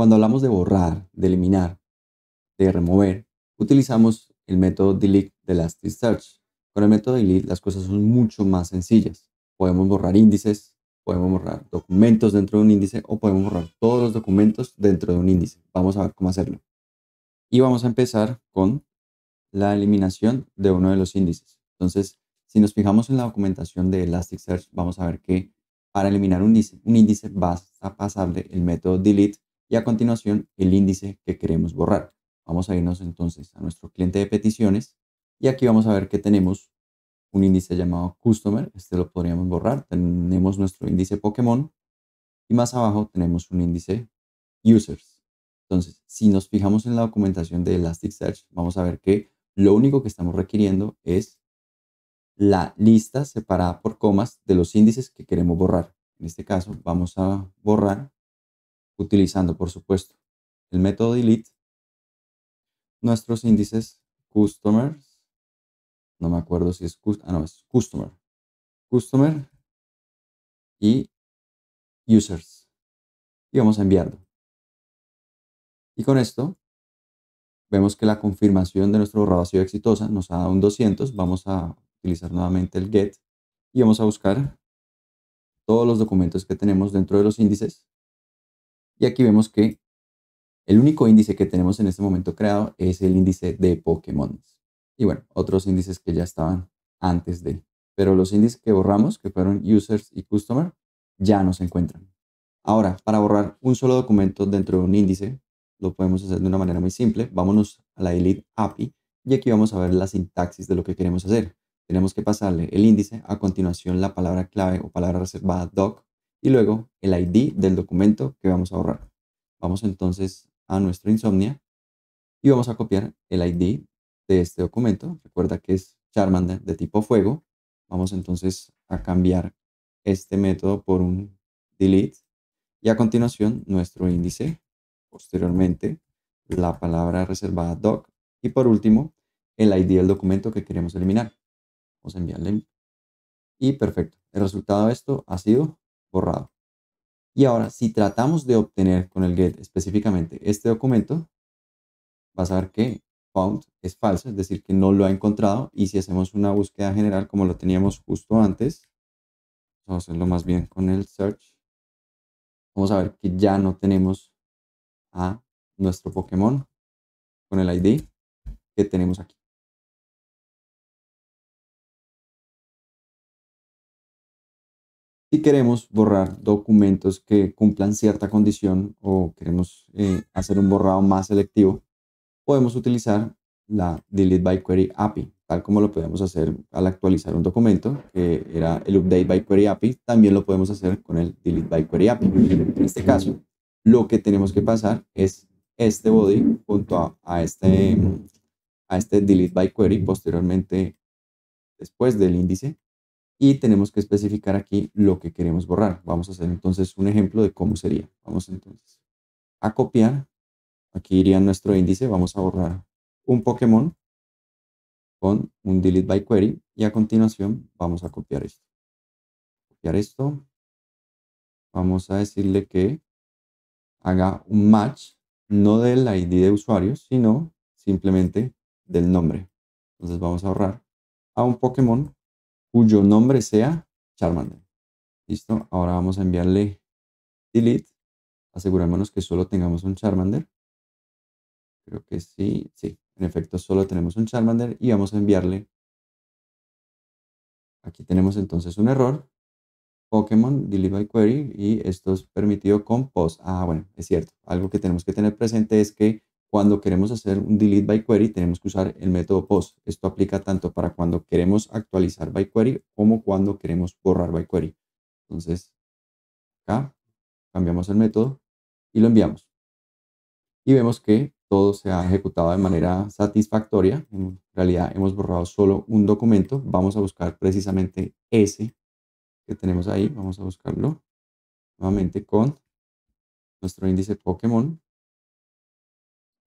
Cuando hablamos de borrar, de eliminar, de remover, utilizamos el método delete de Elasticsearch. Con el método delete las cosas son mucho más sencillas. Podemos borrar índices, podemos borrar documentos dentro de un índice o podemos borrar todos los documentos dentro de un índice. Vamos a ver cómo hacerlo. Y vamos a empezar con la eliminación de uno de los índices. Entonces, si nos fijamos en la documentación de Elasticsearch, vamos a ver que para eliminar un índice, un índice basta pasarle el método delete y a continuación el índice que queremos borrar. Vamos a irnos entonces a nuestro cliente de peticiones y aquí vamos a ver que tenemos un índice llamado Customer, este lo podríamos borrar, tenemos nuestro índice pokemon y más abajo tenemos un índice Users. Entonces, si nos fijamos en la documentación de Elasticsearch, vamos a ver que lo único que estamos requiriendo es la lista separada por comas de los índices que queremos borrar. En este caso, vamos a borrar utilizando, por supuesto, el método delete, nuestros índices customers, no me acuerdo si es, ah, no, es customer, customer y users. Y vamos a enviarlo. Y con esto vemos que la confirmación de nuestro borrado ha sido exitosa, nos ha dado un 200, vamos a utilizar nuevamente el get y vamos a buscar todos los documentos que tenemos dentro de los índices y aquí vemos que el único índice que tenemos en este momento creado es el índice de Pokémon. Y bueno, otros índices que ya estaban antes de. él Pero los índices que borramos, que fueron users y customer, ya no se encuentran. Ahora, para borrar un solo documento dentro de un índice, lo podemos hacer de una manera muy simple. Vámonos a la delete API y aquí vamos a ver la sintaxis de lo que queremos hacer. Tenemos que pasarle el índice, a continuación la palabra clave o palabra reservada doc, y luego el ID del documento que vamos a ahorrar. Vamos entonces a nuestra Insomnia y vamos a copiar el ID de este documento. Recuerda que es Charmander de tipo fuego. Vamos entonces a cambiar este método por un delete y a continuación nuestro índice, posteriormente la palabra reservada doc y por último el ID del documento que queremos eliminar. Vamos a enviarle y perfecto. El resultado de esto ha sido borrado. Y ahora, si tratamos de obtener con el get específicamente este documento, vas a ver que found es falso, es decir, que no lo ha encontrado. Y si hacemos una búsqueda general como lo teníamos justo antes, vamos a hacerlo más bien con el search, vamos a ver que ya no tenemos a nuestro Pokémon con el ID que tenemos aquí. Si queremos borrar documentos que cumplan cierta condición o queremos eh, hacer un borrado más selectivo, podemos utilizar la Delete by Query API, tal como lo podemos hacer al actualizar un documento, que era el Update by Query API, también lo podemos hacer con el Delete by Query API. En este caso, lo que tenemos que pasar es este body junto a, a este, a este Delete by Query, posteriormente, después del índice, y tenemos que especificar aquí lo que queremos borrar. Vamos a hacer entonces un ejemplo de cómo sería. Vamos entonces a copiar. Aquí iría nuestro índice. Vamos a borrar un Pokémon con un delete by query y a continuación vamos a copiar esto. Copiar esto. Vamos a decirle que haga un match no del ID de usuario, sino simplemente del nombre. Entonces vamos a borrar a un Pokémon cuyo nombre sea Charmander. Listo, ahora vamos a enviarle delete. asegurémonos que solo tengamos un Charmander. Creo que sí, sí. En efecto, solo tenemos un Charmander y vamos a enviarle. Aquí tenemos entonces un error. Pokémon, delete by query y esto es permitido con post. Ah, bueno, es cierto. Algo que tenemos que tener presente es que cuando queremos hacer un delete by query, tenemos que usar el método post. Esto aplica tanto para cuando queremos actualizar by query como cuando queremos borrar by query. Entonces, acá cambiamos el método y lo enviamos. Y vemos que todo se ha ejecutado de manera satisfactoria. En realidad hemos borrado solo un documento. Vamos a buscar precisamente ese que tenemos ahí. Vamos a buscarlo nuevamente con nuestro índice Pokémon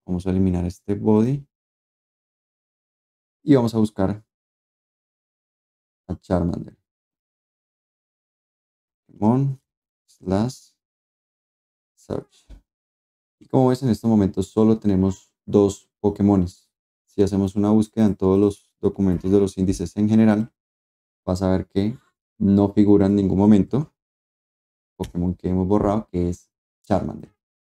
Vamos a eliminar este body. Y vamos a buscar a Charmander. Pokémon slash search. Y como ves en este momento solo tenemos dos Pokémones. Si hacemos una búsqueda en todos los documentos de los índices en general, vas a ver que no figura en ningún momento Pokémon que hemos borrado, que es Charmander.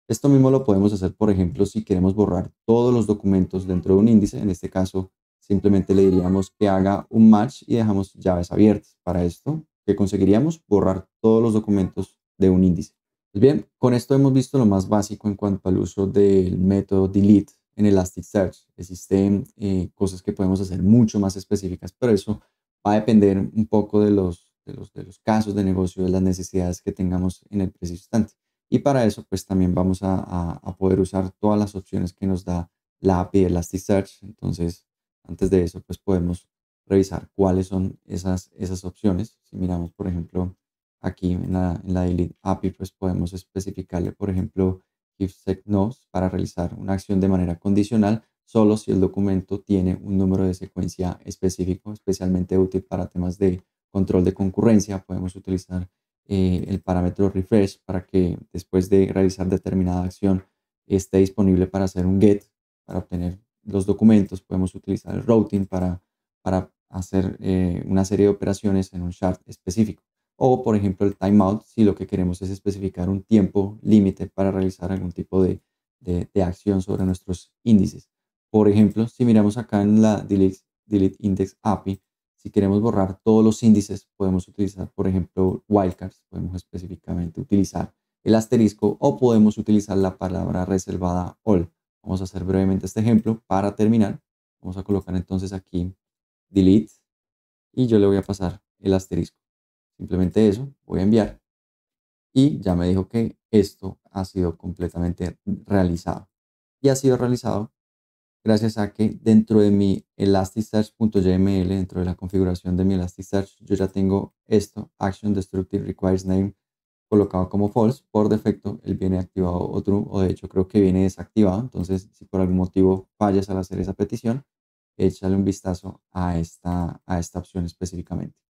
Esto mismo lo podemos hacer, por ejemplo, si queremos borrar todos los documentos dentro de un índice. En este caso, simplemente le diríamos que haga un match y dejamos llaves abiertas. Para esto, ¿qué conseguiríamos? Borrar todos los documentos de un índice. Pues bien, con esto hemos visto lo más básico en cuanto al uso del método delete en Elasticsearch. Existen eh, cosas que podemos hacer mucho más específicas, pero eso va a depender un poco de los, de los casos de negocio, de las necesidades que tengamos en el preciso instante. Y para eso, pues también vamos a, poder usar todas las opciones que nos da la API de Elasticsearch. Entonces, antes de eso, pues podemos revisar cuáles son esas, esas opciones. Si miramos, por ejemplo, aquí en la, en la API, pues podemos especificarle, por ejemplo, if nos para realizar una acción de manera condicional solo si el documento tiene un número de secuencia específico, especialmente útil para temas de control de concurrencia. Podemos utilizar eh, el parámetro refresh para que después de realizar determinada acción esté disponible para hacer un get, para obtener los documentos. Podemos utilizar el routing para, para hacer eh, una serie de operaciones en un shard específico. O, por ejemplo, el timeout, si lo que queremos es especificar un tiempo límite para realizar algún tipo de, de, acción sobre nuestros índices. Por ejemplo, si miramos acá en la delete, delete index API, si queremos borrar todos los índices, podemos utilizar, por ejemplo, wildcards, podemos específicamente utilizar el asterisco o podemos utilizar la palabra reservada all. Vamos a hacer brevemente este ejemplo para terminar. Vamos a colocar entonces aquí delete y yo le voy a pasar el asterisco. Simplemente eso, voy a enviar y ya me dijo que esto ha sido completamente realizado. Y ha sido realizado gracias a que dentro de mi elasticsearch.yml, dentro de la configuración de mi elasticsearch, yo ya tengo esto, action destructive requires name, colocado como false. Por defecto, él viene activado o o de hecho creo que viene desactivado. Entonces, si por algún motivo fallas al hacer esa petición, échale un vistazo a esta, a esta opción específicamente.